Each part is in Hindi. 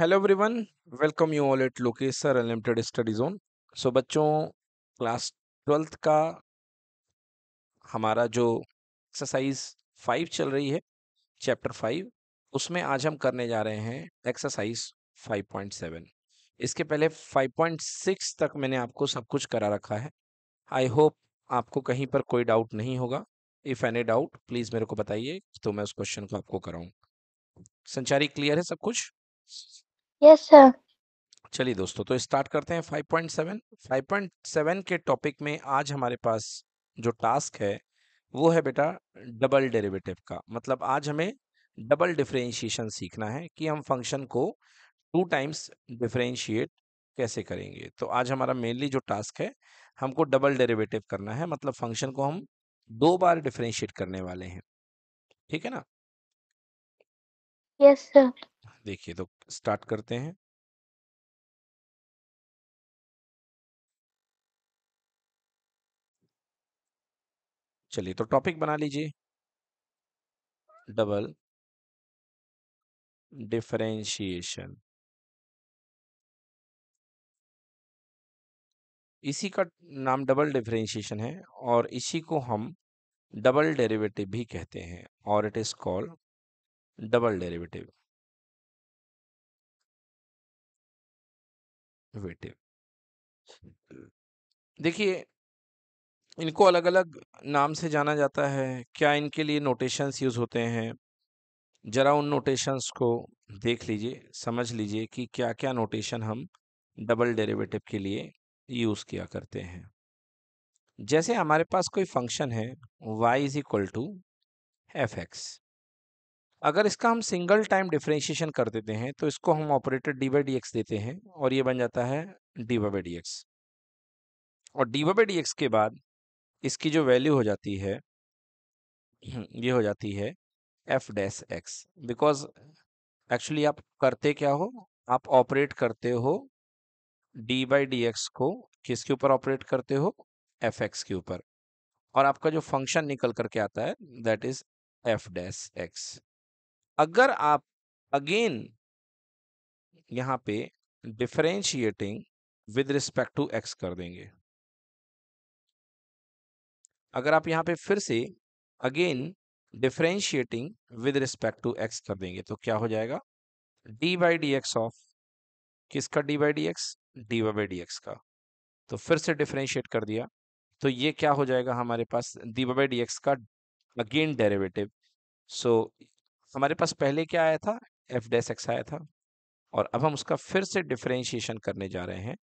Hello everyone welcome you all at लोकेसर अनलिमिटेड स्टडी जोन सो बच्चों क्लास ट्वेल्थ का हमारा जो एक्सरसाइज फाइव चल रही है चैप्टर फाइव उसमें आज हम करने जा रहे हैं एक्सरसाइज फाइव पॉइंट सेवन इसके पहले फाइव पॉइंट सिक्स तक मैंने आपको सब कुछ करा रखा है आई होप आपको कहीं पर कोई डाउट नहीं होगा इफ़ एनी डाउट प्लीज़ मेरे को बताइए तो मैं उस क्वेश्चन को आपको कराऊँ संचारी क्लियर है सब कुछ yes, चलिए दोस्तों तो स्टार्ट करते हैं 5.7 5.7 के टॉपिक में आज हमारे पास जो टास्क है वो है बेटा डबल डेरिवेटिव का मतलब आज हमें डबल डिफरेंशिएशन सीखना है कि हम फंक्शन को टू टाइम्स डिफरेंशिएट कैसे करेंगे तो आज हमारा मेनली जो टास्क है हमको डबल डेरिवेटिव करना है मतलब फंक्शन को हम दो बार डिफरेंशिएट करने वाले हैं ठीक है ना यस सर देखिए तो स्टार्ट करते हैं चलिए तो टॉपिक बना लीजिए डबल डिफरेंशिएशन इसी का नाम डबल डिफरेंशिएशन है और इसी को हम डबल डेरिवेटिव भी कहते हैं और it is called double derivative बेटे देखिए, इनको अलग-अलग नाम से जाना जाता है। क्या इनके लिए नोटेशंस यूज़ होते हैं? ज़रा उन नोटेशंस को देख लीजिए, समझ लीजिए कि क्या-क्या नोटेशन हम डबल डेरिवेटिव के लिए यूज़ किया करते हैं। जैसे हमारे पास कोई फंक्शन है y is equal to f x अगर इसका हम सिंगल टाइम डिफ्रेंशिएशन कर देते हैं तो इसको हम operator d by d x देते हैं और ये बन जाता है डी बाई डी एक्स और डी बाई डी एक्स के बाद इसकी जो वैल्यू हो जाती है ये हो जाती है f dash x because actually आप करते क्या हो आप ऑपरेट करते हो डी बाई डी एक्स को किसके ऊपर ऑपरेट करते हो एफ एक्स के ऊपर और आपका जो फंक्शन निकल करके आता है that is f dash x अगर आप अगेन यहाँ पे differentiating with respect to x कर देंगे अगर आप यहाँ पे फिर से again differentiating with respect to x कर देंगे तो क्या हो जाएगा d by d x of किसका d by d x d y by d x का तो फिर से डिफरेंशिएट कर दिया तो ये क्या हो जाएगा हमारे पास d y by d x का अगेन डेरेवेटिव सो हमारे पास पहले क्या आया था एफ डेस एक्स आया था और अब हम उसका फिर से डिफ्रेंशिएशन करने जा रहे हैं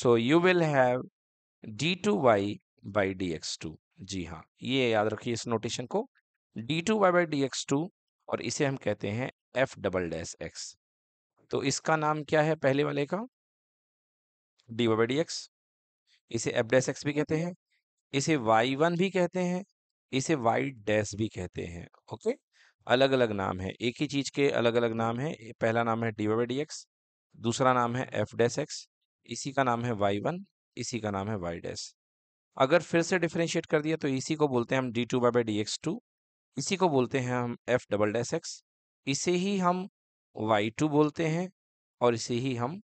so you will have d two y by d x two जी हाँ ये याद रखिए इस नोटेशन को d two y by d x two और इसे हम कहते हैं एफ डबल डैश एक्स तो इसका नाम क्या है पहले वाले का d y by d x इसे एफ डैश एक्स भी कहते हैं इसे वाई वन भी कहते हैं इसे वाई डैश भी कहते हैं ओके अलग अलग नाम है एक ही चीज के अलग अलग नाम है पहला नाम है डी वाई डी एक्स दूसरा नाम है एफ डैस एक्स इसी का नाम है वाई वन इसी का नाम है वाई डैस अगर फिर से डिफ्रेंशिएट कर दिया तो इसी को बोलते हैं हम d two by d x two इसी को बोलते हैं हम एफ डबल डैस एक्स इसे ही हम वाई टू बोलते हैं और इसे ही हम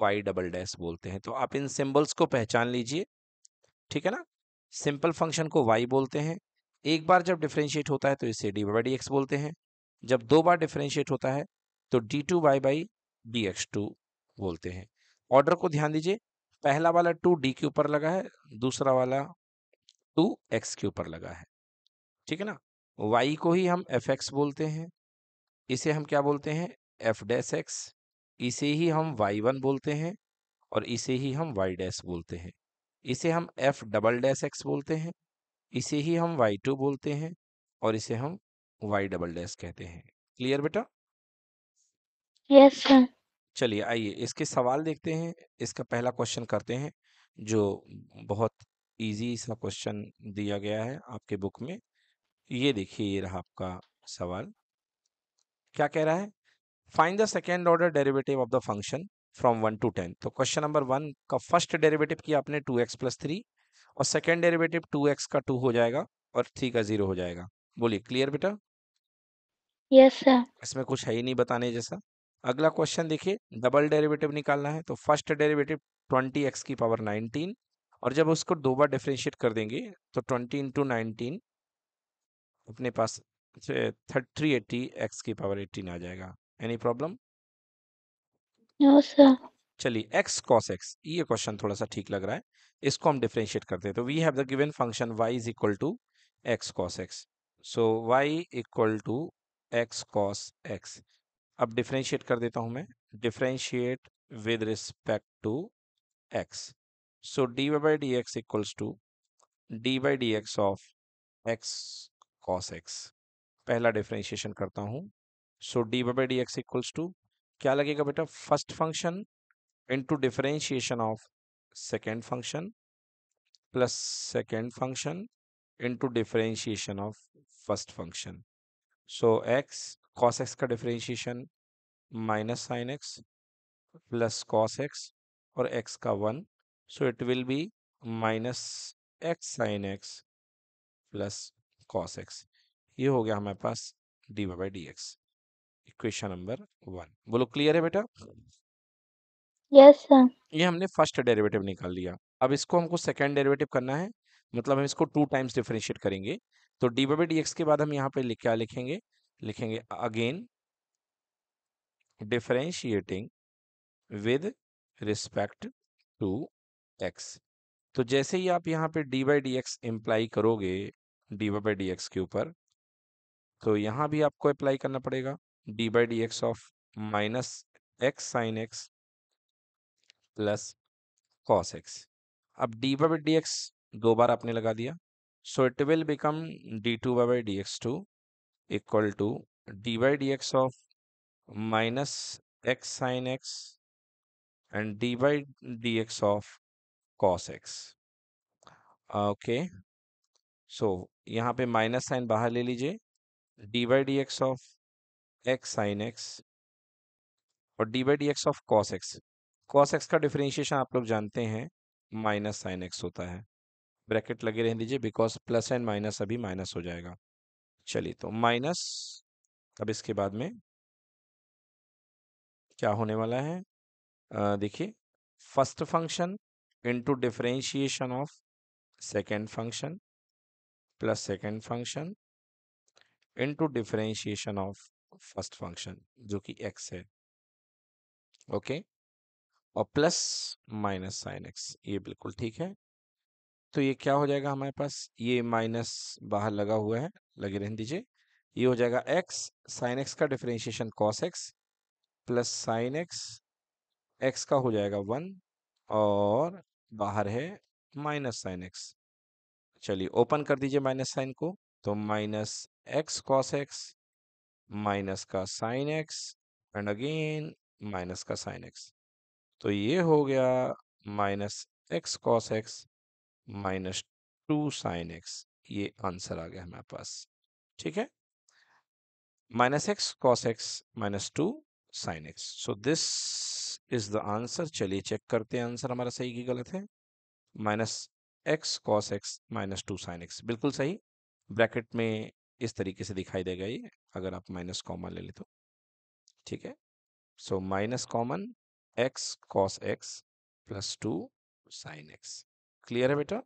वाई डबल डैस बोलते हैं तो आप इन सिम्बल्स को पहचान लीजिए ठीक है ना सिंपल फंक्शन को वाई बोलते हैं एक बार जब डिफ्रेंशिएट होता है तो इसे डी बाई डी एक्स बोलते हैं जब दो बार डिफ्रेंशिएट होता है तो d two by by d x two बोलते हैं ऑर्डर को ध्यान दीजिए पहला वाला टू डी के ऊपर लगा है दूसरा वाला टू एक्स के ऊपर लगा है ठीक है ना वाई को ही हम एफ एक्स बोलते हैं इसे हम क्या बोलते हैं एफ डैस एक्स इसे ही हम वाई वन बोलते हैं और इसे ही हम वाई डैस बोलते हैं इसे हम एफ डबल डैस एक्स बोलते हैं इसे ही हम वाई टू बोलते हैं और इसे हम वाई डबल डैश कहते हैं क्लियर बेटा यस चलिए आइए इसके सवाल देखते हैं इसका पहला क्वेश्चन करते हैं जो बहुत इजी सा क्वेश्चन दिया गया है आपके बुक में ये देखिए ये रहा आपका सवाल क्या कह रहा है find the second order derivative of the function from one to ten तो क्वेश्चन नंबर वन का फर्स्ट डेरिवेटिव किया आपने टू एक्स प्लस थ्री और सेकेंड डेरिवेटिव टू एक्स का टू हो जाएगा और थ्री का जीरो हो जाएगा बोलिए क्लियर बेटा यस सर इसमें कुछ है ही नहीं बताने जैसा अगला क्वेश्चन देखिए डबल डेरिवेटिव निकालना है तो फर्स्ट डेरिवेटिव ट्वेंटी एक्स की पावर नाइनटीन और जब उसको दो बार डिफ्रेंशिएट कर देंगे तो ट्वेंटी इंटू नाइनटीन अपने पास थ्री एट्टी एक्स की पावर एट्टीन आ जाएगा एनी प्रॉब्लम चलिए एक्स कॉस एक्स ये क्वेश्चन थोड़ा सा ठीक लग रहा है इसको हम डिफ्रेंशिएट करते हैं तो we have the given function y is equal to x cos x so y equal to x cos x अब डिफ्रेंशिएट कर देता हूं मैं differentiate with respect to x so d y by d x equals to d by d x of x cos x पहला डिफ्रेंशिएशन करता हूँ so d y by d x equals to क्या लगेगा बेटा first function into differentiation of second function plus second function into differentiation of first function so x cos x का differentiation minus sine x plus cos x और एक्स का one so it will be minus x sine x plus cos x ये हो गया हमारे पास d y by d x equation number one बोलो क्लियर है बेटा yes, ये हमने फर्स्ट डेरिवेटिव निकाल लिया अब इसको हमको सेकेंड डेरिवेटिव करना है मतलब हम इसको टू टाइम्स डिफ्रेंशिएट करेंगे तो डी बाई डी एक्स के बाद हम यहाँ पे लिख क्या लिखेंगे लिखेंगे again differentiating with respect to x तो जैसे ही आप यहाँ पे d by d x employ करोगे डी बाई डी एक्स के ऊपर तो यहाँ भी आपको अप्लाई करना पड़ेगा d by d x of minus x sine x plus cos x अब डी वाई डी एक्स दो बार आपने लगा दिया so it will become d two y by d x two equal to D y d x of minus x sine x and d y d x of cos x okay so यहाँ पे माइनस साइन बाहर ले लीजिए d y d x of x sine x और d y d x of cos x cos x का डिफरेंशिएशन आप लोग जानते हैं माइनस साइन एक्स होता है ब्रैकेट लगे रहने दीजिए बिकॉज प्लस एंड माइनस अभी माइनस हो जाएगा चलिए तो माइनस अब इसके बाद में क्या होने वाला है देखिए first function into differentiation of second function plus second function into differentiation of first function जो कि एक्स है ओके okay? और प्लस माइनस साइन एक्स ये बिल्कुल ठीक है तो ये क्या हो जाएगा हमारे पास ये माइनस बाहर लगा हुआ है लगे रहने दीजिए ये हो जाएगा एक्स साइन एक्स का differentiation cos x plus sine x x का हो जाएगा वन और बाहर है माइनस साइन एक्स चलिए ओपन कर दीजिए माइनस साइन को तो minus x cos x minus का sine x and again minus का साइन एक्स तो ये हो गया minus x cos x minus two sine x ये आंसर आ गया हमारे पास ठीक है minus x cos x minus two sine x so this is the answer चलिए चेक करते हैं आंसर हमारा सही की गलत है minus x cos x minus two sine x बिल्कुल सही ब्रैकेट में इस तरीके से दिखाई देगा ये अगर आप माइनस कॉमन ले ले तो ठीक है so minus common x cos x plus two sine x clear है बेटा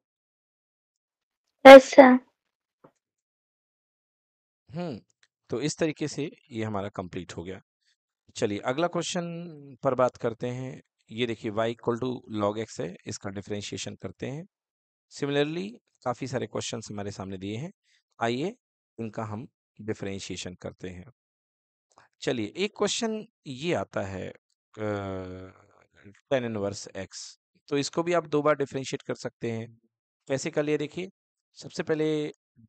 हम्म तो इस तरीके से ये हमारा कंप्लीट हो गया चलिए अगला क्वेश्चन पर बात करते हैं ये देखिए y equal to log x है इसका डिफ्रेंशिएशन करते हैं सिमिलरली काफ़ी सारे क्वेश्चन हमारे सामने दिए हैं आइए इनका हम डिफ्रेंशिएशन करते हैं चलिए एक क्वेश्चन ये आता है टेन इनवर्स एक्स तो इसको भी आप दो बार डिफ्रेंशिएट कर सकते हैं कैसे कर लिए देखिए सबसे पहले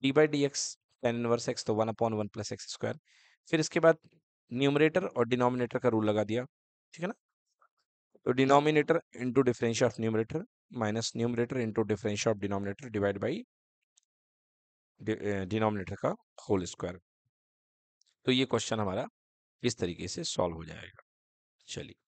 d by d x tan inverse x तो one upon one plus x square फिर इसके बाद न्यूमरेटर और डिनोमिनेटर का रूल लगा दिया ठीक है ना तो denominator into differential of numerator minus numerator into differential of denominator divide by denominator का होल स्क्वायर तो ये क्वेश्चन हमारा इस तरीके से सॉल्व हो जाएगा चलिए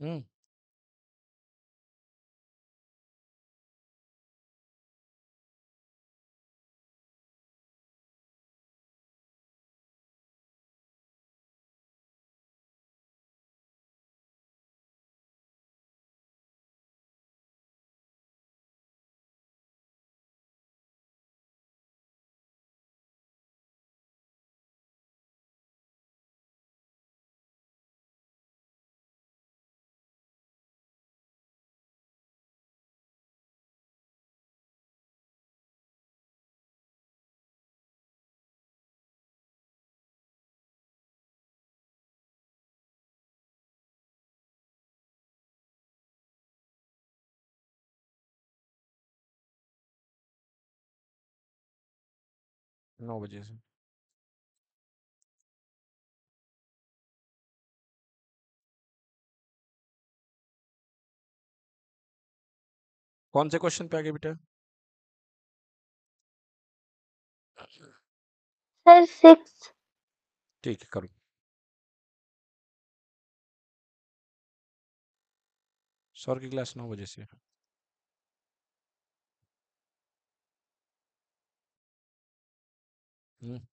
Mm. नौ बजे से कौन से क्वेश्चन पे आगे बेटा सर सिक्स ठीक है करो सर की क्लास नौ बजे से है Mm. Mm-hmm.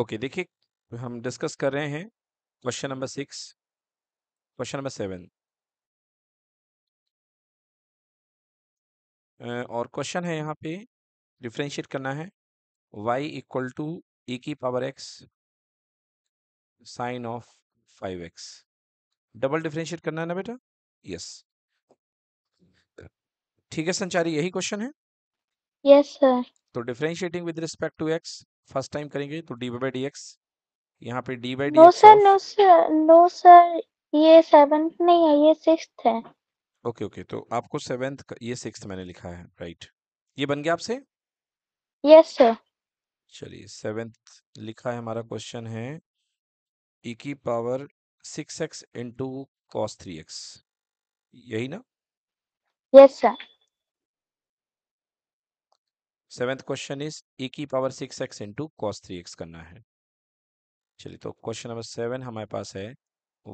ओके देखिए हम डिस्कस कर रहे हैं question number six question number seven और क्वेश्चन है यहाँ पे डिफ्रेंशिएट करना है y इक्वल टू ए की power x sine of five x double differentiate करना है ना बेटा यस ठीक है संचारी यही क्वेश्चन है यस yes, सर तो differentiating with respect to x first time करेंगे तो डी बाई डी एक्स यहाँ पे d by d no sir no sir no sir ये सेवेंथ नहीं है ये सिक्स्थ है ओके ओके तो आपको सेवेंथ ये सिक्स्थ मैंने लिखा है राइट ये बन गया आपसे यस सर चलिए सेवेंथ लिखा है हमारा क्वेश्चन है ई e की power six x into cos three x यही ना yes yes, sir seventh question is a e की power six x into cos three x करना है चलिए तो क्वेश्चन नंबर सेवन हमारे पास है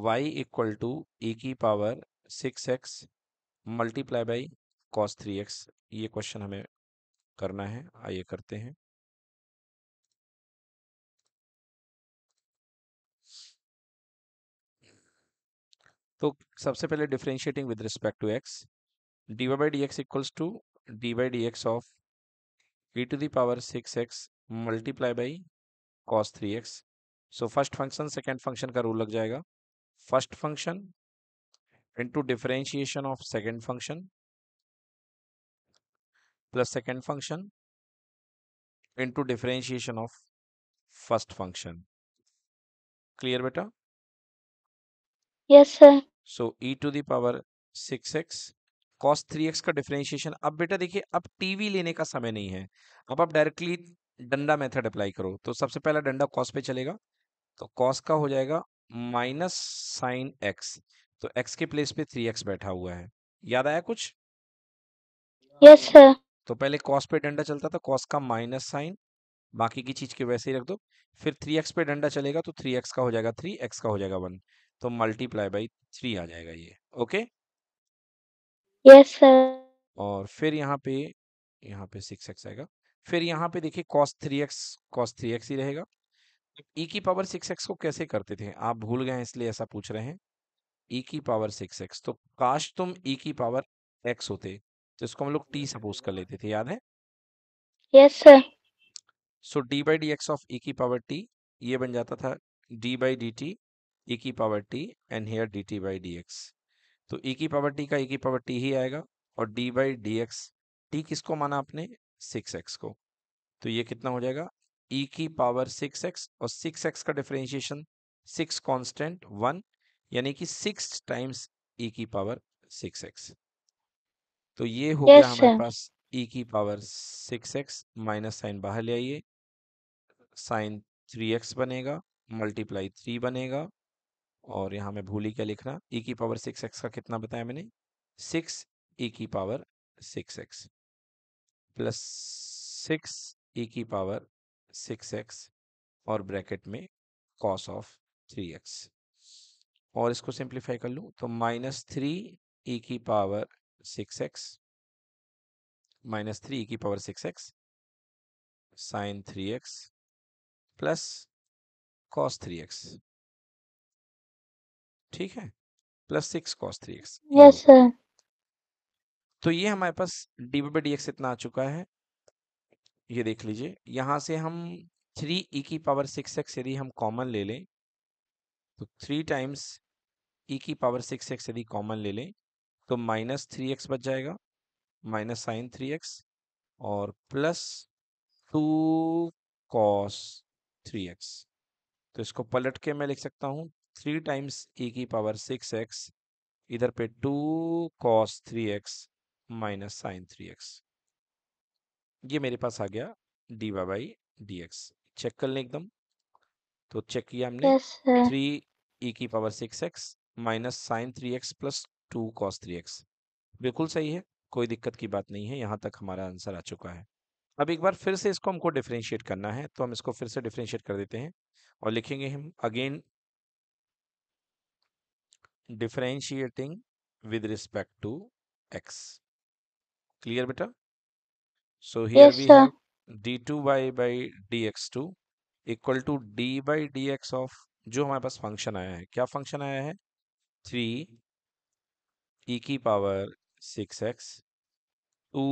वाई इक्वल टू ए की power six x multiply by cos three x ये क्वेश्चन हमें करना है आइए करते हैं तो सबसे पहले differentiating with respect to x d y by d x equals to d by d x of e to the power 6x multiply by cos three x so first function second function का रूल लग जाएगा first function into differentiation of second function plus second function into differentiation of first function clear बेटा yes sir so e to the power six x cos three x का डिफ्रेंशिएशन अब बेटा देखिए अब टीवी लेने का समय नहीं है अब आप डायरेक्टली डंडा मेथड अप्लाई करो तो सबसे पहला डंडा कॉस पे चलेगा तो कॉस का हो जाएगा माइनस साइन एक्स तो एक्स के प्लेस पे थ्री एक्स बैठा हुआ है याद आया कुछ यस yes, सर तो पहले कॉस पे डंडा चलता था कॉस का माइनस साइन बाकी की चीज के वैसे ही रख दो फिर थ्री एक्स पे डंडा चलेगा तो थ्री एक्स का हो जाएगा थ्री एक्स का हो जाएगा वन तो मल्टीप्लाई बाई थ्री आ जाएगा ये ओके okay? yes, सर और फिर यहाँ पे यहाँ पे सिक्स एक्स आएगा फिर यहाँ पे देखिए cos three x cos three x ही रहेगा e की पावर सिक्स एक्स को कैसे करते थे आप भूल गए इसलिए ऐसा पूछ रहे हैं e की पावर सिक्स एक्स तो काश तुम e की पावर x होते तो इसको हम लोग t सपोज कर लेते थे याद है yes sir so d by d x of e की पावर t ये बन जाता था d by d t e की power t and here d t by d x तो ई की पावर टी का ई की पावर टी ही आएगा और d by d x t किसको माना आपने सिक्स एक्स को तो ये कितना हो जाएगा ई e की पावर सिक्स एक्स और सिक्स एक्स का डिफ्रेंशिएशन सिक्स कांस्टेंट वन यानी कि सिक्स टाइम्स ई की पावर सिक्स एक्स तो ये हो yes, गया हमारे पास e की power six x minus sine बाहर ले आइए साइन थ्री एक्स बनेगा मल्टीप्लाई थ्री बनेगा और यहाँ मैं भूली क्या लिखना ई e की पावर सिक्स एक्स का कितना बताया मैंने सिक्स ई e की power six x plus six e की पावर सिक्स एक्स और ब्रैकेट में कॉस ऑफ थ्री एक्स और इसको सिंप्लीफाई कर लूँ तो माइनस थ्री ई की power six x minus three e की power six x sine three x plus cos three x ठीक है plus six cos three x yes sir hmm. तो ये हमारे पास डी बाई डी एक्स इतना आ चुका है ये देख लीजिए यहाँ से हम थ्री ई e की पावर सिक्स एक्स यदि हम कॉमन ले लें तो थ्री टाइम्स ई e की पावर सिक्स एक्स यदि कॉमन ले लें तो माइनस थ्री एक्स बच जाएगा माइनस साइन थ्री एक्स और plus two cos three x तो इसको पलट के मैं लिख सकता हूँ थ्री टाइम्स ई की पावर सिक्स एक्स इधर पे two cos three x minus sine three x ये मेरे पास आ गया d y by d x check कर लें एकदम तो चेक किया हमने थ्री ई की power six x minus sine three x plus two cos three x बिल्कुल सही है कोई दिक्कत की बात नहीं है यहाँ तक हमारा आंसर आ चुका है अब एक बार फिर से इसको हमको डिफ्रेंशिएट करना है तो हम इसको फिर से डिफ्रेंशिएट कर देते हैं और लिखेंगे हम again differentiating with respect to x. Clear, beta? So here yes, we sir. have d2 by by dx2 equal to d by d x of जो हमारे पास फंक्शन आया है क्या फंक्शन आया है थ्री ई e की power six x two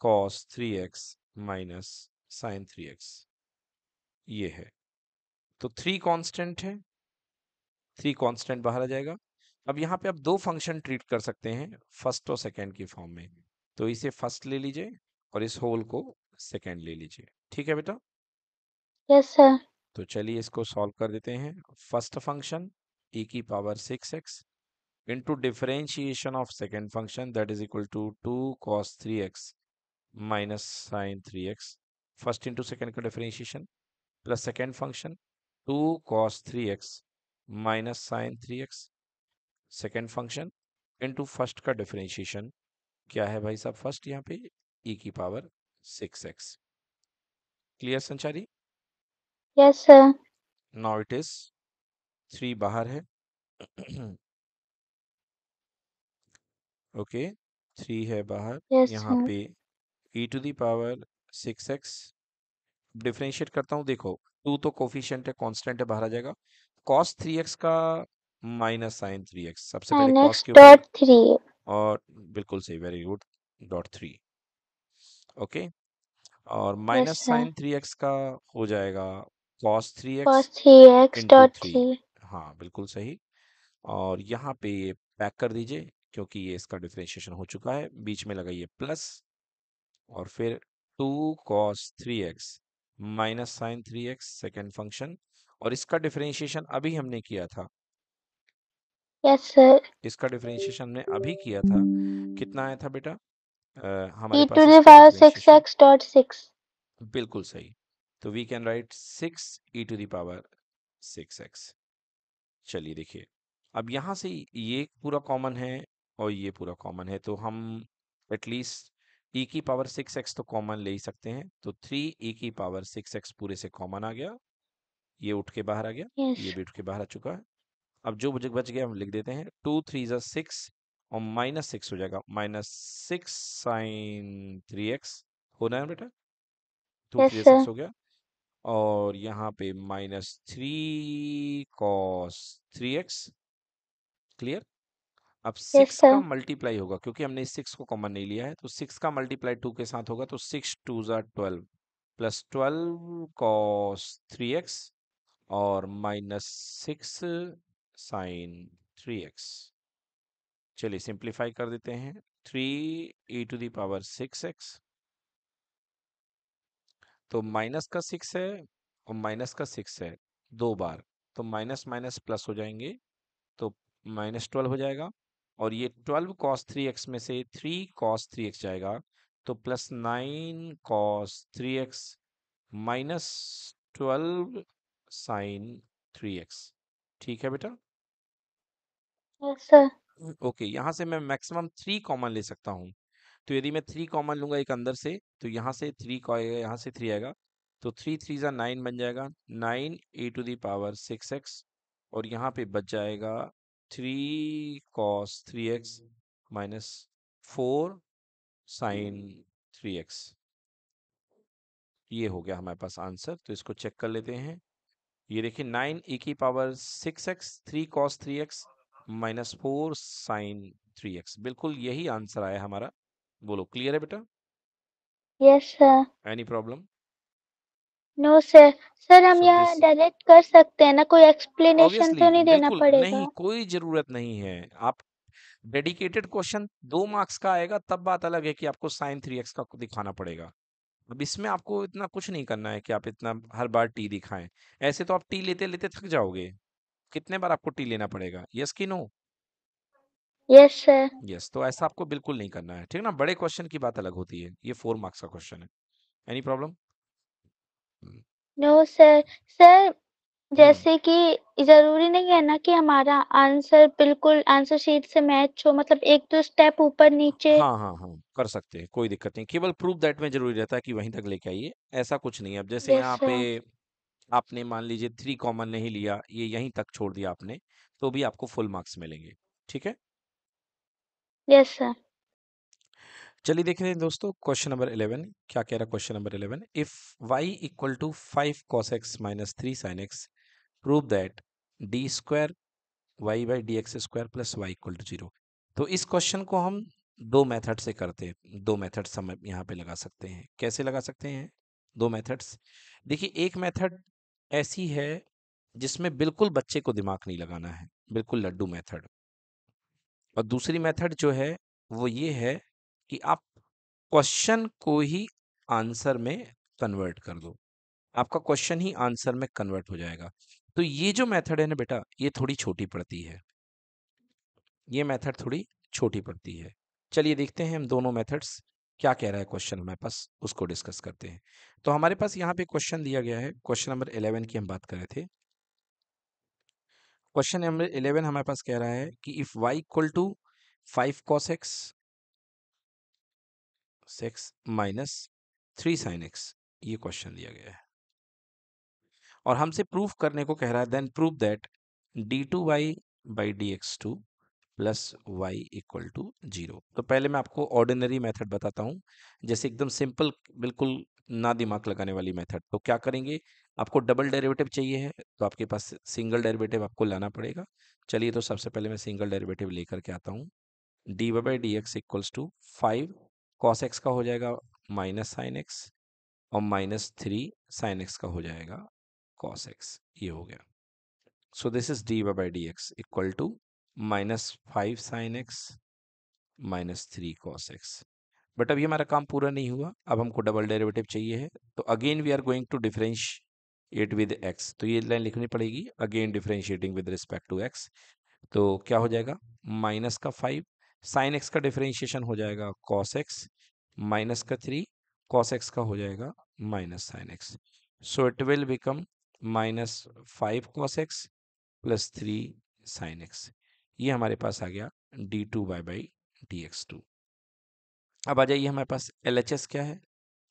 cos three x minus sine three x ये है तो थ्री कांस्टेंट है थ्री कांस्टेंट बाहर आ जाएगा अब यहाँ पे आप दो फंक्शन ट्रीट कर सकते हैं फर्स्ट और सेकेंड के फॉर्म में तो इसे फर्स्ट ले लीजिए और इस होल को सेकेंड ले लीजिए ठीक है बेटा यस सर तो चलिए इसको सॉल्व कर देते हैं फर्स्ट फंक्शन ए e की power six x into differentiation of second function that is equal to two cos three x minus sine three x first into second का differentiation plus second function two cos three x minus sine three x second function to first का डिफरेंशिएशन क्या है भाई साहब फर्स्ट यहाँ पे ई e की पावर सिक्स एक्स क्लियर संचारी yes sir now it is three बाहर है ओके थ्री है बाहर yes, यहाँ पे e to the power six x differentiate करता हूँ देखो टू तो कोफिशियंट है कांस्टेंट है बाहर आ जाएगा कॉस थ्री एक्स का माइनस साइन थ्री एक्स सबसे पहले cos के ऊपर थ्री और बिल्कुल सही very good dot three okay और माइनस साइन थ्री एक्स का हो जाएगा cos three x dot three हाँ बिल्कुल सही और यहाँ पे ये पैक कर दीजिए क्योंकि ये इसका डिफरेंशिएशन हो चुका है बीच में लगाइए प्लस और फिर two cos three x minus sine three x second function और इसका डिफरेंशिएशन अभी हमने किया था यस yes, सर इसका डिफरेंशिएशन हमने अभी किया था कितना आया था बेटा uh, हमारे e पास पावर सिक्स एक्स डॉट 6 बिल्कुल सही तो we can write 6 e to the power 6x चलिए देखिए अब यहां से ये पूरा कॉमन है और ये पूरा कॉमन है तो हम एटलीस्ट ई e की पावर 6x तो कॉमन ले ही सकते हैं तो 3 ई e की पावर 6x पूरे से कॉमन आ गया ये उठ के बाहर आ गया yes. ये भी उठ के बाहर आ चुका है अब जो मुझे बच गया हम लिख देते हैं टू थ्री जो सिक्स और माइनस सिक्स हो जाएगा minus six sine three x होना है बेटा टू थ्री सिक्स हो गया और यहाँ पे minus three cos three x clear अब सिक्स yes, का मल्टीप्लाई होगा क्योंकि हमने इस सिक्स को कॉमन नहीं लिया है तो सिक्स का मल्टीप्लाई टू के साथ होगा तो सिक्स टू जो twelve plus twelve cos three x और minus six sine three x चलिए सिंप्लीफाई कर देते हैं three e to the power six x तो माइनस का सिक्स है और माइनस का सिक्स है दो बार तो माइनस माइनस प्लस हो जाएंगे तो माइनस ट्वेल्व हो जाएगा और ये ट्वेल्व कॉस थ्री एक्स में से थ्री कॉस थ्री एक्स जाएगा तो plus nine cos three x minus twelve sine three x ठीक है बेटा yes, ओके यहाँ से मैं मैक्सिमम थ्री कॉमन ले सकता हूँ तो यदि मैं थ्री कॉमन लूंगा एक अंदर से तो यहाँ से थ्री आएगा यहाँ से थ्री आएगा तो थ्री थ्री ज़ा नाइन बन जाएगा nine e to the power six x और यहाँ पे बच जाएगा three cos three x minus four sine three x ये हो गया हमारे पास आंसर तो इसको चेक कर लेते हैं ये देखिए नाइन ई e की power six x three cos three x minus four sine three x बिल्कुल यही आंसर आया हमारा बोलो क्लियर है बेटा yes sir any problem no sir sir हम so यहाँ डायरेक्ट कर सकते हैं ना कोई एक्सप्लेनेशन तो नहीं देना पड़ेगा नहीं कोई जरूरत नहीं है आप डेडिकेटेड क्वेश्चन दो मार्क्स का आएगा तब बात अलग है कि आपको साइन थ्री एक्स का दिखाना पड़ेगा अब इसमें आपको इतना कुछ नहीं करना है कि आप इतना हर बार टी दिखाएं ऐसे तो आप टी लेते लेते थक जाओगे कितने बार आपको टी लेना पड़ेगा यस कि नो यस सर यस तो ऐसा आपको बिल्कुल नहीं करना है ठीक ना बड़े क्वेश्चन की बात अलग होती है ये फोर मार्क्स का क्वेश्चन है any problem no sir sir hmm. जैसे कि ज़रूरी नहीं है ना कि हमारा आंसर बिल्कुल आंसर शीट से मैच हो मतलब एक दो तो स्टेप ऊपर-नीचे हाँ, हाँ, हाँ, कर सकते हैं, कोई दिक्कत नहीं। केवल प्रूफ दैट में ज़रूरी रहता है कि वहीं तक लेके आइए, ऐसा कुछ नहीं है। अब जैसे यहाँ पे आपने मान लीजिए थ्री कॉमन नहीं लिया, ये यहीं तक छोड़ दिया आपने, तो भी आपको फुल मार्क्स मिलेंगे, ठीक है? Yes sir. चलिए देख रहे हैं दोस्तों क्वेश्चन नंबर 11 क्या कह रहा है question number 11 if y equal to five cos x minus three sine x prove that d square y by d x square plus equal to to zero तो इस क्वेश्चन को हम दो मेथड से करते हैं दो मेथड्स हम यहाँ पे लगा सकते हैं कैसे लगा सकते हैं दो मेथड्स देखिए एक मेथड ऐसी है जिसमें बिल्कुल बच्चे को दिमाग नहीं लगाना है बिल्कुल लड्डू मेथड और दूसरी मेथड जो है वो ये है कि आप क्वेश्चन को ही आंसर में कन्वर्ट कर दो आपका क्वेश्चन ही आंसर में कन्वर्ट हो जाएगा तो ये जो मेथड है ना बेटा ये थोड़ी छोटी पड़ती है ये मेथड थोड़ी छोटी पड़ती है चलिए देखते हैं हम दोनों मेथड्स क्या कह रहा है क्वेश्चन हमारे पास उसको डिस्कस करते हैं तो हमारे पास यहाँ पे क्वेश्चन दिया गया है क्वेश्चन नंबर इलेवन की हम बात कर रहे थे क्वेश्चन नंबर इलेवन हमारे पास कह रहा है कि if y equal to five cos x सेक्स माइनस थ्री साइन एक्स ये क्वेश्चन दिया गया है और हमसे प्रूफ करने को कह रहा है then prove that d two y by d x two plus y equal to zero तो पहले मैं आपको ऑर्डिनरी मेथड बताता हूँ जैसे एकदम सिंपल बिल्कुल ना दिमाग लगाने वाली मेथड तो क्या करेंगे आपको डबल डेरिवेटिव चाहिए है तो आपके पास सिंगल डेरिवेटिव आपको लाना पड़ेगा चलिए तो सबसे पहले मैं सिंगल डेरिवेटिव लेकर के आता हूँ d y by d x equals to five cos x का हो जाएगा माइनस साइन एक्स और माइनस थ्री साइन एक्स का हो जाएगा कॉस एक्स ये हो गया so this is d by d x equal to minus five sine x minus three cos x but अभी हमारा काम पूरा नहीं हुआ अब हमको डबल डेरिवेटिव चाहिए है तो again we are going to differentiate with x तो ये लाइन लिखनी पड़ेगी again differentiating with respect to x तो क्या हो जाएगा माइनस का फाइव साइन एक्स का डिफरेंशिएशन हो जाएगा कॉस एक्स माइनस का थ्री कॉस एक्स का हो जाएगा minus sine x so it will become minus five cos x plus three sine x ये हमारे पास आ गया d two by by d x two अब आ जाइए हमारे पास एल एच एस क्या है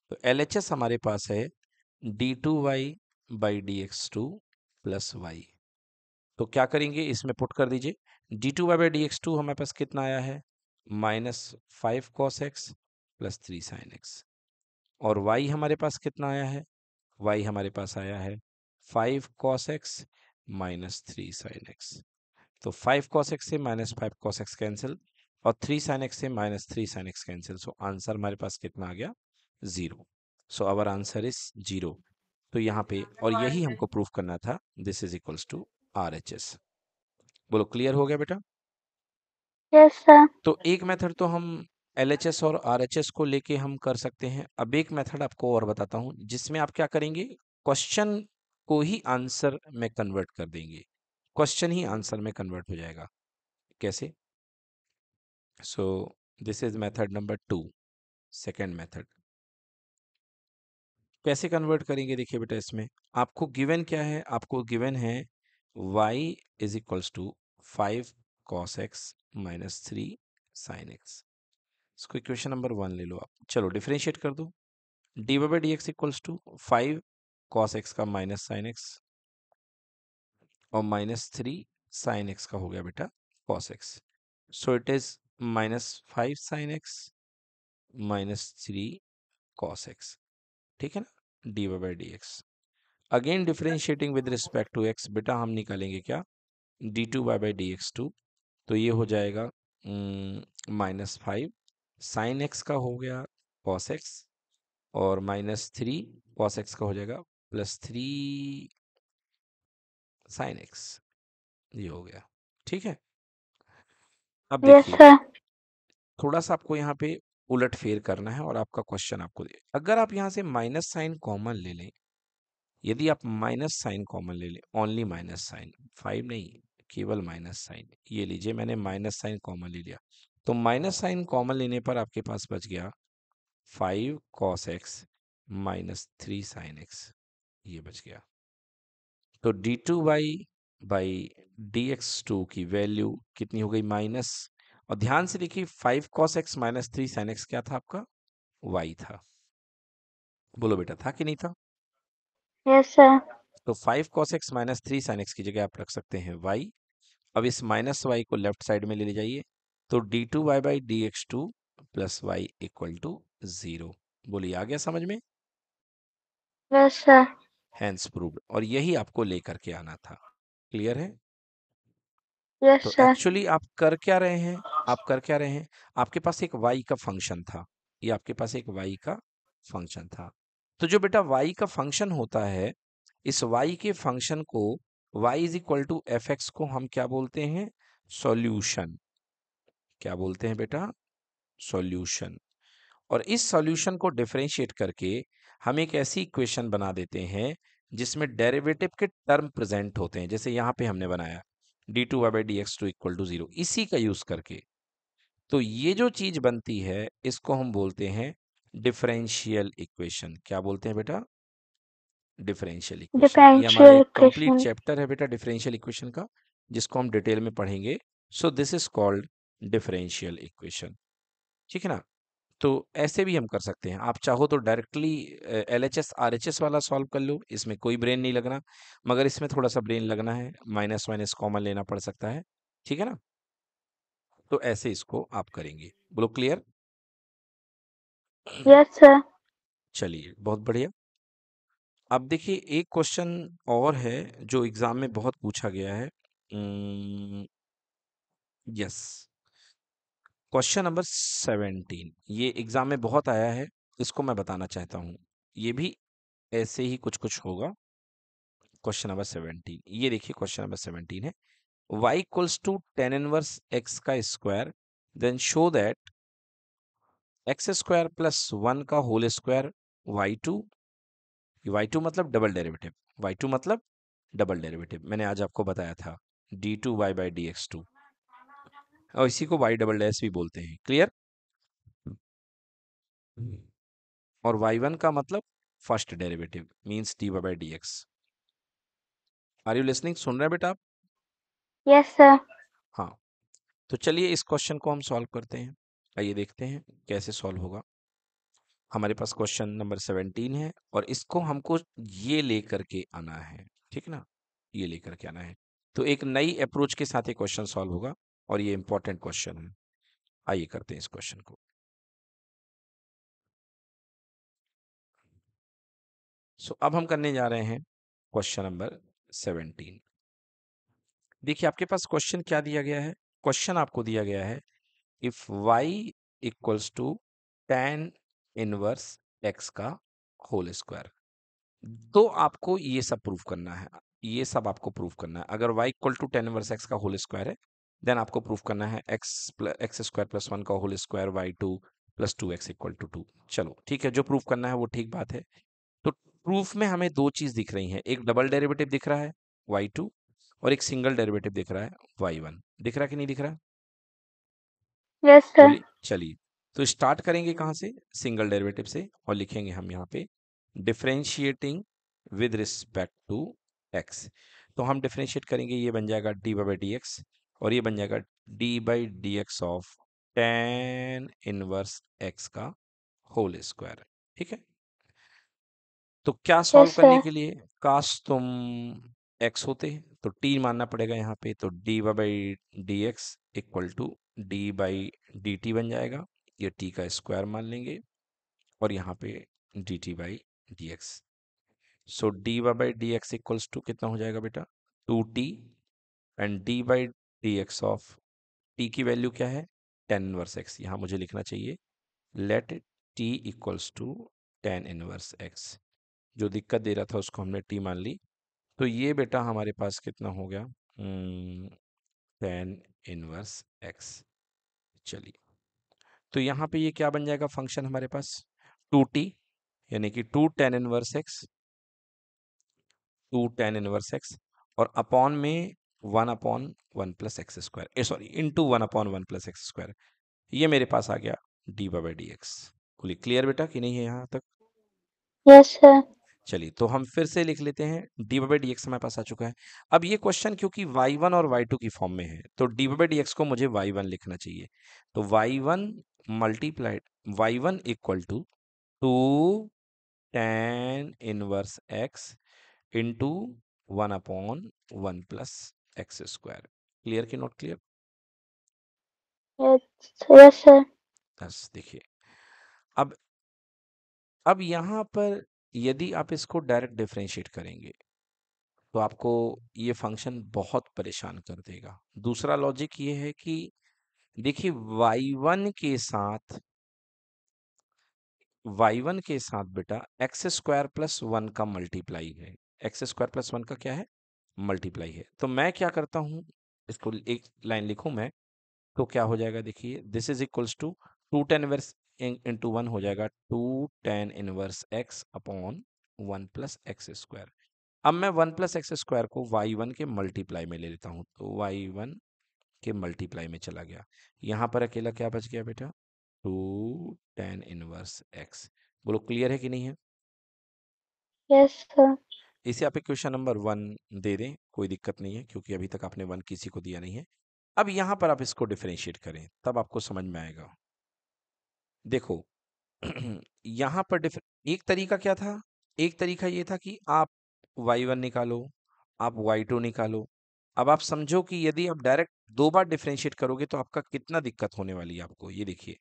तो एल एच एस हमारे पास है d two y by d x two plus y तो क्या करेंगे इसमें पुट कर दीजिए d two y by d x two हमारे पास कितना आया है minus five cos x plus three sine x और वाई हमारे पास कितना आया है वाई हमारे पास आया है five cos x minus three sine x तो फाइव कॉस एक्स से minus five cos x cancel और थ्री साइन एक्स से minus three sine x cancel so answer हमारे पास कितना आ गया zero so our answer is zero तो यहाँ पे और यही हमको प्रूफ करना था this is equals to R H S बोलो क्लियर हो गया बेटा yes, तो एक मेथड तो हम एल एच एस और आर एच एस को लेके हम कर सकते हैं अब एक मेथड आपको और बताता हूँ जिसमें आप क्या करेंगे क्वेश्चन को ही आंसर में कन्वर्ट कर देंगे क्वेश्चन ही आंसर में कन्वर्ट हो जाएगा कैसे so this is method number two second method कैसे कन्वर्ट करेंगे देखिए बेटा इसमें आपको गिवन क्या है आपको गिवन है y is equals to five cos x minus three sine x इसको इक्वेशन नंबर वन ले लो आप चलो डिफ्रेंशिएट कर दो d y by d x equals to five cos x का माइनस साइन एक्स और माइनस थ्री साइन एक्स का हो गया बेटा cos x so it is minus five sine x minus three cos x ठीक है ना d y by d x again differentiating with respect to x बेटा हम निकालेंगे क्या d two y by d x two तो ये हो जाएगा माइनस फाइव साइन एक्स का हो गया कॉस एक्स और माइनस थ्री कॉस एक्स का हो जाएगा प्लस थ्री साइन एक्स ये हो गया ठीक है अब देखिए yes, थोड़ा सा आपको यहाँ पे उलट फेर करना है और आपका क्वेश्चन आपको दे अगर आप यहाँ से माइनस साइन कॉमन ले लें यदि आप माइनस साइन कॉमन ले लें ओनली माइनस साइन फाइव नहीं केवल माइनस साइन ये लीजिए मैंने माइनस साइन कॉमन ले लिया तो माइनस साइन कॉमन लेने पर आपके पास बच गया five cos x minus three sine x ये बच गया तो d two by by d x two की वैल्यू कितनी हो गई माइनस और ध्यान से देखिए five cos x minus three sine x क्या था आपका वाई था बोलो बेटा था कि नहीं था yes, तो five cos x minus three sine x की जगह आप रख सकते हैं वाई अब इस माइनस वाई को लेफ्ट साइड में ले ले जाइए तो d two y by d x two plus y equal to zero बोलिए आ गया समझ में yes, हैंस प्रूव्ड और यही आपको लेकर के आना था क्लियर है यस तो एक्चुअली आप कर क्या रहे हैं आप कर क्या रहे हैं आपके पास एक वाई का फंक्शन था ये आपके पास एक वाई का फंक्शन था तो जो बेटा वाई का फंक्शन होता है इस वाई के फंक्शन को y is equal to f x को हम क्या बोलते हैं सॉल्यूशन क्या बोलते हैं बेटा सॉल्यूशन और इस सॉल्यूशन को डिफ्रेंशिएट करके हम एक ऐसी इक्वेशन बना देते हैं जिसमें डेरिवेटिव के टर्म प्रेजेंट होते हैं जैसे यहाँ पे हमने बनाया d two y by d x two equal to zero इसी का यूज करके तो ये जो चीज बनती है इसको हम बोलते हैं डिफरेंशियल इक्वेशन क्या बोलते हैं बेटा डिफरेंशियल इक्वेशन ये हमारा कंप्लीट चैप्टर है बेटा डिफरेंशियल इक्वेशन का जिसको हम डिटेल में पढ़ेंगे so this is called differential equation ठीक है ना तो ऐसे भी हम कर सकते हैं आप चाहो तो directly L H S R H S वाला सॉल्व कर लो इसमें कोई ब्रेन नहीं लगना मगर इसमें थोड़ा सा ब्रेन लगना है माइनस माइनस कॉमन लेना पड़ सकता है ठीक है ना तो ऐसे इसको आप करेंगे बोलो क्लियर यस सर चलिए बहुत बढ़िया अब देखिए एक क्वेश्चन और है जो एग्जाम में बहुत पूछा गया है यस क्वेश्चन नंबर सेवेंटीन ये एग्जाम में बहुत आया है इसको मैं बताना चाहता हूँ ये भी ऐसे ही कुछ कुछ होगा क्वेश्चन नंबर सेवेंटीन ये देखिए क्वेश्चन नंबर सेवेंटीन है y equals to tan inverse x का square then show that x square plus one का whole square y two y two मतलब डबल डेरिवेटिव वाई टू मतलब डबल डेरिवेटिव मैंने आज आपको बताया था d two y by d x two और इसी को वाई डबल डैश भी बोलते हैं क्लियर और वाई वन का मतलब first derivative means d by d x are you listening सुन रहे हैं बेटा आप यस सर हाँ तो चलिए इस क्वेश्चन को हम सॉल्व करते हैं आइए देखते हैं कैसे सॉल्व होगा हमारे पास क्वेश्चन नंबर सेवनटीन है और इसको हमको ये लेकर के आना है ठीक ना ये लेकर के आना है तो एक नई अप्रोच के साथ ये क्वेश्चन सॉल्व होगा और ये इंपॉर्टेंट क्वेश्चन है आइए करते हैं इस क्वेश्चन को सो so, अब हम करने जा रहे हैं क्वेश्चन नंबर सेवनटीन देखिए आपके पास क्वेश्चन क्या दिया गया है क्वेश्चन आपको दिया गया है if y equals to tan inverse x का होल स्क्वायर तो आपको ये सब प्रूफ करना है ये सब आपको प्रूफ करना है अगर y equal to tan inverse x का होल स्क्वायर है देन आपको प्रूफ करना है x x square plus one का whole square y two plus two x equal to two चलो ठीक है जो प्रूफ करना है वो ठीक बात है तो प्रूफ में हमें दो चीज़ दिख रही है एक डबल डेरिवेटिव दिख रहा है वाई टू और एक सिंगल डेरिवेटिव दिख रहा है वाई वन दिख रहा कि नहीं दिख रहा yes, चलिए तो स्टार्ट करेंगे कहाँ से सिंगल डेरिवेटिव से और लिखेंगे हम यहाँ पे differentiating with respect to x तो हम डिफ्रेंशिएट करेंगे ये बन जाएगा डी बाई डी एक्स और ये बन जाएगा d by d x of tan inverse x का होल स्क्वायर ठीक है तो क्या सॉल्व अच्छा। करने के लिए काश तुम x होते तो t मानना पड़ेगा यहाँ पे तो d by d x equal to d by d t बन जाएगा ये t का स्क्वायर मान लेंगे और यहाँ पे d t by d x so d by d x equals to कितना हो जाएगा बेटा two t and d by d x of t की वैल्यू क्या है टेन इनवर्स एक्स यहाँ मुझे लिखना चाहिए let t equals to tan inverse x जो दिक्कत दे रहा था उसको हमने टी मान ली तो ये बेटा हमारे पास कितना हो गया टेन इनवर्स एक्स चलिए तो यहाँ पे ये क्या बन जाएगा फंक्शन हमारे पास टू टी यानी कि two tan inverse x two tan inverse x और अपॉन में one upon one plus x square sorry into one upon one plus x square ये मेरे पास आ गया डी बाई डी एक्स बोली क्लियर बेटा कि नहीं है यहाँ तक yes, चलिए तो हम फिर से लिख लेते हैं डी बाई डी एक्स हमारे पास आ चुका है अब ये क्वेश्चन क्योंकि वाई वन और वाई टू की फॉर्म में है तो डी बाई डी एक्स को मुझे वाई वन लिखना चाहिए तो y one multiplied y one equal to two tan inverse x into one upon one plus x square. Clear कि not clear? Yes, yes sir. बस देखिए अब अब यहां पर यदि आप इसको डायरेक्ट डिफ्रेंशिएट करेंगे तो आपको ये फंक्शन बहुत परेशान कर देगा दूसरा लॉजिक ये है कि देखिए y1 के साथ y1 के साथ बेटा एक्स स्क्वायर प्लस वन का मल्टीप्लाई है एक्स स्क्वायर प्लस वन का क्या है मल्टीप्लाई है तो मैं क्या करता हूँ इसको एक लाइन लिखूँ मैं तो क्या हो जाएगा देखिए this is equals to two tan inverse into one हो जाएगा two tan inverse x upon one plus x square अब मैं वन प्लस एक्स स्क्वायर को वाई वन के मल्टीप्लाई में ले लेता हूँ तो वाई वन के मल्टीप्लाई में चला गया यहाँ पर अकेला क्या बच गया बेटा टू टेन इनवर्स एक्स बोलो क्लियर है कि नहीं है यस yes, इसे आप क्वेश्चन नंबर वन दे दें कोई दिक्कत नहीं है क्योंकि अभी तक आपने वन किसी को दिया नहीं है अब यहाँ पर आप इसको डिफ्रेंशिएट करें तब आपको समझ में आएगा देखो यहाँ पर एक तरीका क्या था एक तरीका ये था कि आप वाई वन निकालो आप वाई टू निकालो अब आप समझो कि यदि आप डायरेक्ट दो बार डिफ्रेंशिएट करोगे तो आपका कितना दिक्कत होने वाली है आपको ये देखिए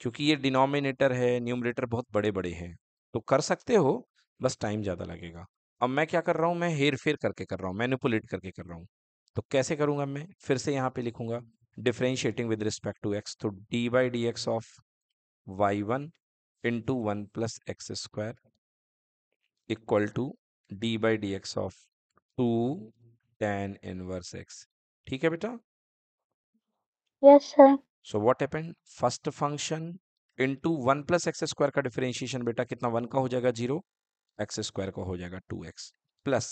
क्योंकि ये डिनोमिनेटर है न्यूमरेटर बहुत बड़े बड़े हैं तो कर सकते हो बस टाइम ज़्यादा लगेगा अब मैं क्या कर रहा हूँ मैं हेर फेर करके कर रहा हूँ मैनिपुलेट करके कर रहा हूँ तो कैसे करूँगा मैं फिर से यहाँ पे लिखूंगा differentiating with respect to x तो d by d x of y one into one plus x square equal to d by d x of two tan inverse x ठीक है बेटा yes sir so what happened first function into one plus x square का डिफरेंशिएशन बेटा कितना वन का हो जाएगा जीरो एक्स स्क्वायर का हो जाएगा two x plus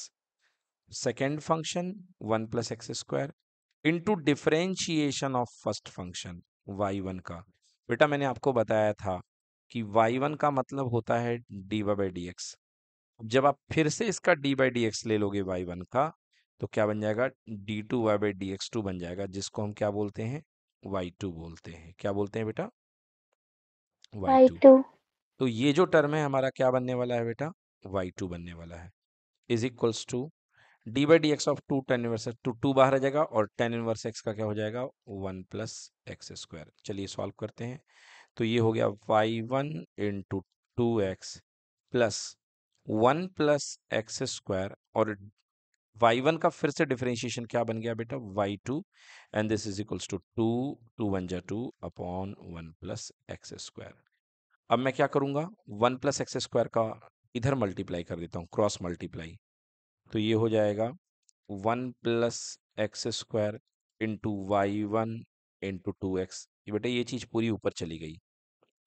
second function one plus x square into differentiation of first function y one का बेटा मैंने आपको बताया था कि वाई वन का मतलब होता है d y by d x जब आप फिर से इसका डी बाई डी एक्स ले लोगे वाई वन का तो क्या बन जाएगा d two y by d x two बन जाएगा जिसको हम क्या बोलते हैं वाई टू बोलते हैं क्या बोलते हैं बेटा वाई टू तो ये जो टर्म है हमारा क्या बनने वाला है बेटा वाई टू बनने वाला है is equals to d by d x of two tan inverse two two बाहर आ जाएगा और टेन इनवर्स एक्स का क्या हो जाएगा वन प्लस एक्स स्क्वायर चलिए सॉल्व करते हैं तो ये हो गया y one into two x plus one plus x square और वाई वन का फिर से डिफ्रेंशिएशन क्या बन गया बेटा y two and this is equals to two two one जा two upon one plus x square अब मैं क्या करूंगा वन प्लस एक्स स्क्वायर का इधर मल्टीप्लाई कर देता हूँ क्रॉस मल्टीप्लाई तो ये हो जाएगा one plus x square into y one into two x बेटा ये चीज़ पूरी ऊपर चली गई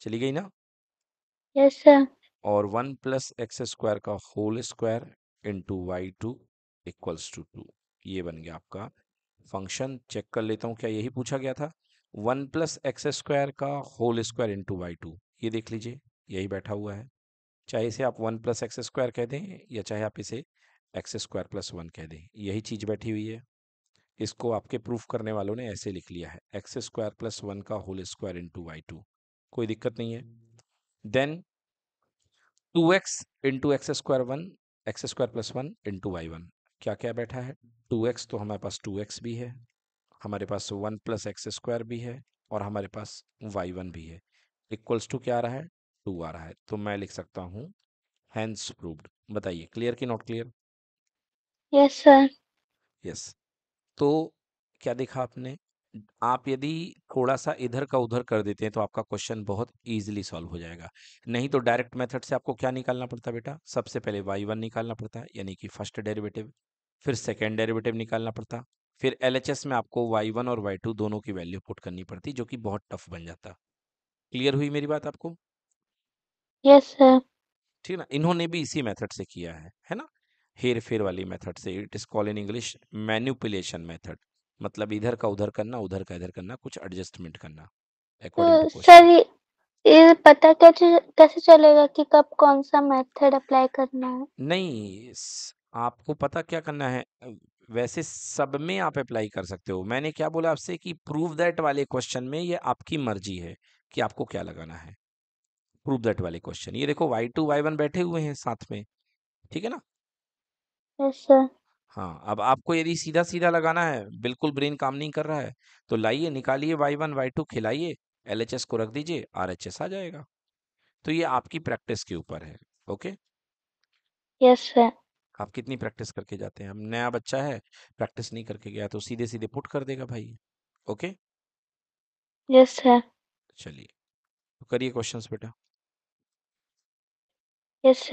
चली गई ना यस सर और वन प्लस एक्स स्क्वायर का whole square into y two equals to two ये बन गया आपका फंक्शन चेक कर लेता हूँ क्या यही पूछा गया था वन प्लस एक्स स्क्वायर का whole square into y two ये देख लीजिए यही बैठा हुआ है चाहे इसे आप वन प्लस एक्स स्क्वायर कह दें या चाहे आप इसे एक्स स्क्वायर प्लस वन कह दें यही चीज़ बैठी हुई है इसको आपके प्रूफ करने वालों ने ऐसे लिख लिया है एक्स स्क्वायर प्लस वन का whole square into y two कोई दिक्कत नहीं है then two x into x square one x square plus one into y one क्या क्या बैठा है टू एक्स तो हमारे पास टू एक्स भी है हमारे पास वन प्लस एक्स स्क्वायर भी है और हमारे पास वाई वन भी है इक्वल्स टू क्या आ रहा है टू आ रहा है तो मैं लिख सकता हूँ हैंड्स प्रूव्ड बताइए क्लियर की not clear yes sir yes तो क्या देखा आपने आप यदि थोड़ा सा इधर का उधर कर देते हैं तो आपका क्वेश्चन बहुत इजीली सॉल्व हो जाएगा नहीं तो डायरेक्ट मेथड से आपको क्या निकालना पड़ता है बेटा सबसे पहले वाई वन निकालना पड़ता है यानी कि फर्स्ट डेरिवेटिव फिर सेकेंड डेरिवेटिव निकालना पड़ता फिर एल में आपको वाई वन और वाई टू दोनों की वैल्यू पुट करनी पड़ती जो कि बहुत टफ बन जाता क्लियर हुई मेरी बात आपको यस सर ठीक ना इन्होंने भी इसी मेथड से किया है है ना हेर फेर वाली मेथड से it is call in English manipulation method मतलब इधर का उधर करना उधर का इधर करना कुछ एडजस्टमेंट करना सर ये पता कैसे कैसे चलेगा कि कब कौन सा मेथड अप्लाई करना है नहीं आपको पता क्या करना है वैसे सब में आप अप्लाई कर सकते हो मैंने क्या बोला आपसे कि प्रूव दैट वाले क्वेश्चन में ये आपकी मर्जी है कि आपको क्या लगाना है प्रूव दैट वाले क्वेश्चन ये देखो वाई टू वाई वन बैठे हुए हैं साथ में ठीक है ना yes, हाँ अब आपको यदि सीधा सीधा लगाना है बिल्कुल ब्रेन काम नहीं कर रहा है तो लाइए निकालिए वाई वन वाई टू खिलाइए एल एच एस को रख दीजिए आर एच एस आ जाएगा तो ये आपकी प्रैक्टिस के ऊपर है ओके यस सर आप कितनी प्रैक्टिस करके जाते हैं हम नया बच्चा है प्रैक्टिस नहीं करके गया तो सीधे सीधे पुट कर देगा भाई ओके यस सर चलिए तो करिए क्वेश्चंस बेटा yes